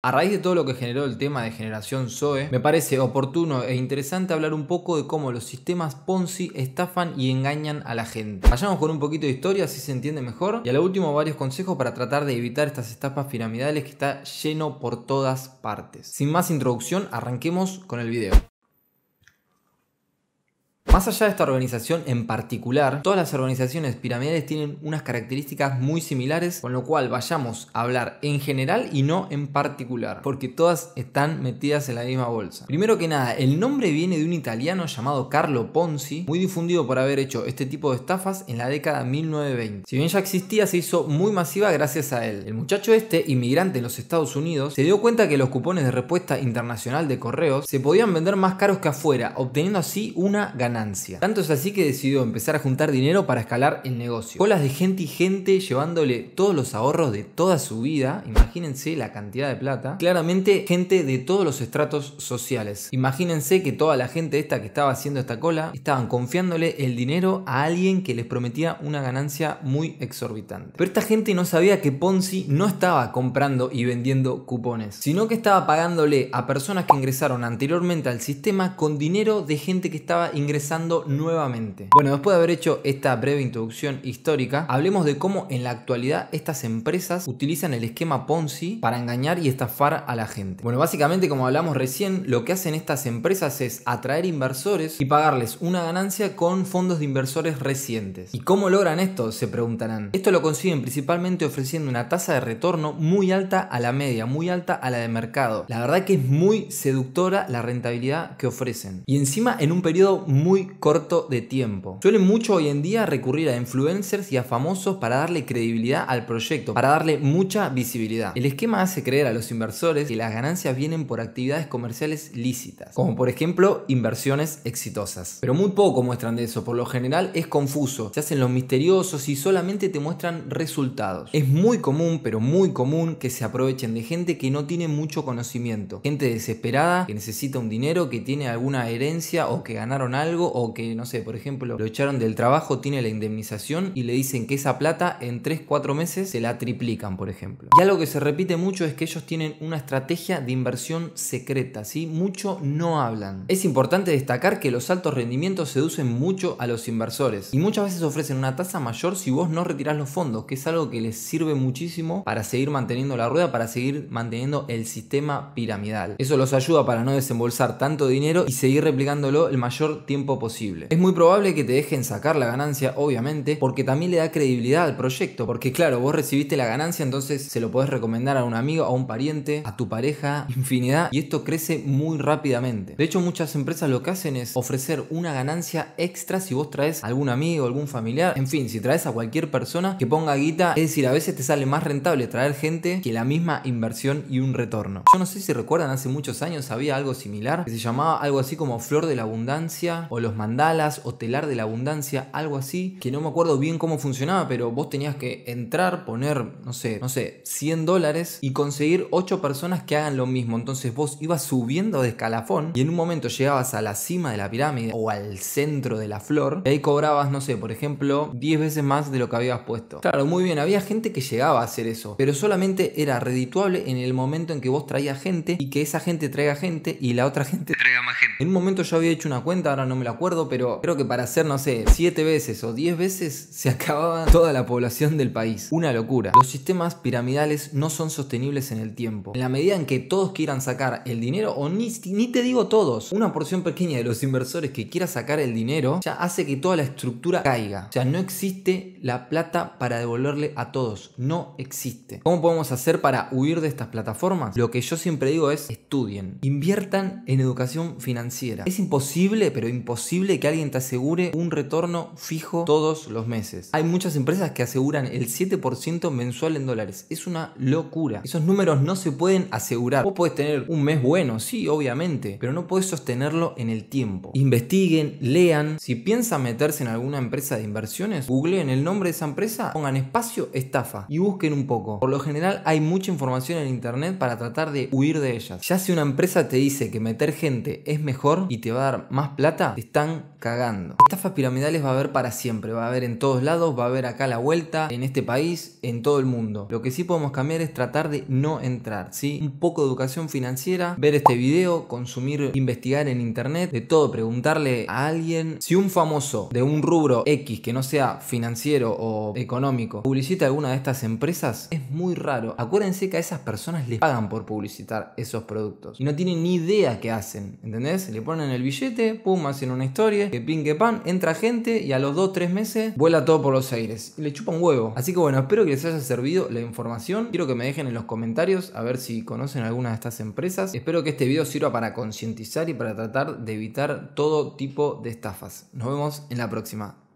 A raíz de todo lo que generó el tema de generación Zoe, me parece oportuno e interesante hablar un poco de cómo los sistemas Ponzi estafan y engañan a la gente. Vayamos con un poquito de historia, así se entiende mejor, y a lo último varios consejos para tratar de evitar estas estafas piramidales que está lleno por todas partes. Sin más introducción, arranquemos con el video. Más allá de esta organización en particular, todas las organizaciones piramidales tienen unas características muy similares, con lo cual vayamos a hablar en general y no en particular, porque todas están metidas en la misma bolsa. Primero que nada, el nombre viene de un italiano llamado Carlo Ponzi, muy difundido por haber hecho este tipo de estafas en la década 1920. Si bien ya existía, se hizo muy masiva gracias a él. El muchacho este, inmigrante en los Estados Unidos, se dio cuenta que los cupones de respuesta internacional de correos se podían vender más caros que afuera, obteniendo así una ganancia. Tanto es así que decidió empezar a juntar dinero para escalar el negocio. Colas de gente y gente llevándole todos los ahorros de toda su vida, imagínense la cantidad de plata. Claramente gente de todos los estratos sociales. Imagínense que toda la gente esta que estaba haciendo esta cola estaban confiándole el dinero a alguien que les prometía una ganancia muy exorbitante. Pero esta gente no sabía que Ponzi no estaba comprando y vendiendo cupones, sino que estaba pagándole a personas que ingresaron anteriormente al sistema con dinero de gente que estaba ingresando nuevamente. Bueno, después de haber hecho esta breve introducción histórica, hablemos de cómo en la actualidad estas empresas utilizan el esquema Ponzi para engañar y estafar a la gente. Bueno, básicamente como hablamos recién, lo que hacen estas empresas es atraer inversores y pagarles una ganancia con fondos de inversores recientes. ¿Y cómo logran esto? Se preguntarán. Esto lo consiguen principalmente ofreciendo una tasa de retorno muy alta a la media, muy alta a la de mercado. La verdad que es muy seductora la rentabilidad que ofrecen. Y encima en un periodo muy corto de tiempo. Suelen mucho hoy en día recurrir a influencers y a famosos para darle credibilidad al proyecto, para darle mucha visibilidad. El esquema hace creer a los inversores que las ganancias vienen por actividades comerciales lícitas, como por ejemplo inversiones exitosas. Pero muy poco muestran de eso, por lo general es confuso, se hacen los misteriosos y solamente te muestran resultados. Es muy común, pero muy común que se aprovechen de gente que no tiene mucho conocimiento, gente desesperada que necesita un dinero, que tiene alguna herencia o que ganaron algo o que, no sé, por ejemplo, lo echaron del trabajo, tiene la indemnización y le dicen que esa plata en 3-4 meses se la triplican, por ejemplo. Y algo que se repite mucho es que ellos tienen una estrategia de inversión secreta, ¿sí? Mucho no hablan. Es importante destacar que los altos rendimientos seducen mucho a los inversores y muchas veces ofrecen una tasa mayor si vos no retirás los fondos, que es algo que les sirve muchísimo para seguir manteniendo la rueda, para seguir manteniendo el sistema piramidal. Eso los ayuda para no desembolsar tanto dinero y seguir replicándolo el mayor tiempo posible. Es muy probable que te dejen sacar la ganancia, obviamente, porque también le da credibilidad al proyecto, porque claro, vos recibiste la ganancia, entonces se lo podés recomendar a un amigo, a un pariente, a tu pareja, infinidad, y esto crece muy rápidamente. De hecho, muchas empresas lo que hacen es ofrecer una ganancia extra si vos traes a algún amigo, algún familiar, en fin, si traes a cualquier persona que ponga guita, es decir, a veces te sale más rentable traer gente que la misma inversión y un retorno. Yo no sé si recuerdan, hace muchos años había algo similar que se llamaba algo así como flor de la abundancia o los mandalas o telar de la abundancia, algo así, que no me acuerdo bien cómo funcionaba, pero vos tenías que entrar, poner, no sé, no sé, 100 dólares y conseguir 8 personas que hagan lo mismo. Entonces vos ibas subiendo de escalafón y en un momento llegabas a la cima de la pirámide o al centro de la flor y ahí cobrabas, no sé, por ejemplo, 10 veces más de lo que habías puesto. Claro, muy bien, había gente que llegaba a hacer eso, pero solamente era redituable en el momento en que vos traías gente y que esa gente traiga gente y la otra gente traiga más gente. En un momento yo había hecho una cuenta, ahora no me acuerdo, pero creo que para hacer, no sé, siete veces o diez veces se acababa toda la población del país. Una locura. Los sistemas piramidales no son sostenibles en el tiempo. En la medida en que todos quieran sacar el dinero, o ni, ni te digo todos, una porción pequeña de los inversores que quiera sacar el dinero, ya hace que toda la estructura caiga. O sea, no existe la plata para devolverle a todos. No existe. ¿Cómo podemos hacer para huir de estas plataformas? Lo que yo siempre digo es estudien, inviertan en educación financiera. Es imposible, pero imposible que alguien te asegure un retorno fijo todos los meses. Hay muchas empresas que aseguran el 7% mensual en dólares. Es una locura. Esos números no se pueden asegurar. Vos podés tener un mes bueno, sí, obviamente, pero no podés sostenerlo en el tiempo. Investiguen, lean. Si piensan meterse en alguna empresa de inversiones, googleen el nombre de esa empresa, pongan espacio estafa y busquen un poco. Por lo general hay mucha información en internet para tratar de huir de ellas. Ya si una empresa te dice que meter gente es mejor y te va a dar más plata, están cagando. Estafas piramidales va a haber para siempre, va a haber en todos lados, va a haber acá la vuelta, en este país, en todo el mundo. Lo que sí podemos cambiar es tratar de no entrar, ¿sí? Un poco de educación financiera, ver este video, consumir, investigar en internet, de todo, preguntarle a alguien. Si un famoso de un rubro X que no sea financiero o económico publicita alguna de estas empresas, es muy raro. Acuérdense que a esas personas les pagan por publicitar esos productos y no tienen ni idea qué hacen, ¿entendés? Le ponen el billete, pum, hacen un una historia, que pingue pan, entra gente y a los 2-3 meses vuela todo por los aires. Y le chupa un huevo. Así que bueno, espero que les haya servido la información. Quiero que me dejen en los comentarios a ver si conocen alguna de estas empresas. Espero que este video sirva para concientizar y para tratar de evitar todo tipo de estafas. Nos vemos en la próxima.